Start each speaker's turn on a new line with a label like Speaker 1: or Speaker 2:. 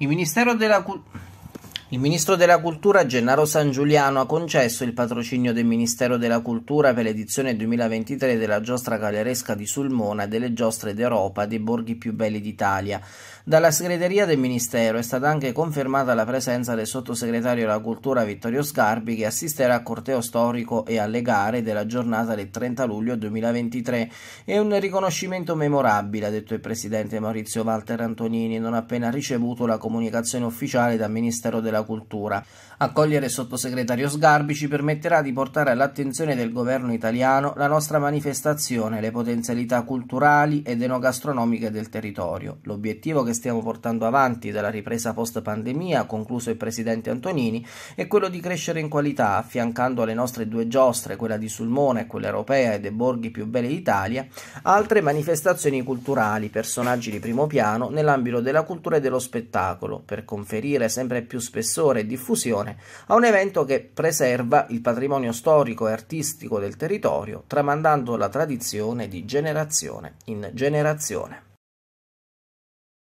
Speaker 1: y Ministerio de la Cultura. Il ministro della Cultura Gennaro San Giuliano ha concesso il patrocinio del Ministero della Cultura per l'edizione 2023 della giostra galleresca di Sulmona e delle giostre d'Europa dei borghi più belli d'Italia. Dalla segreteria del Ministero è stata anche confermata la presenza del sottosegretario alla Cultura Vittorio Sgarbi che assisterà al corteo storico e alle gare della giornata del 30 luglio 2023. È un riconoscimento memorabile, ha detto il presidente Maurizio Walter Antonini, non appena ricevuto la comunicazione ufficiale dal Ministero della della cultura. Accogliere il sottosegretario Sgarbi ci permetterà di portare all'attenzione del governo italiano la nostra manifestazione, le potenzialità culturali ed enogastronomiche del territorio. L'obiettivo che stiamo portando avanti dalla ripresa post pandemia, concluso il presidente Antonini, è quello di crescere in qualità, affiancando alle nostre due giostre, quella di Sulmona e quella europea e dei borghi più belli d'Italia, altre manifestazioni culturali, personaggi di primo piano nell'ambito della cultura e dello spettacolo, per conferire sempre più spessore spessore e diffusione a un evento che preserva il patrimonio storico e artistico del territorio, tramandando la tradizione di generazione in generazione.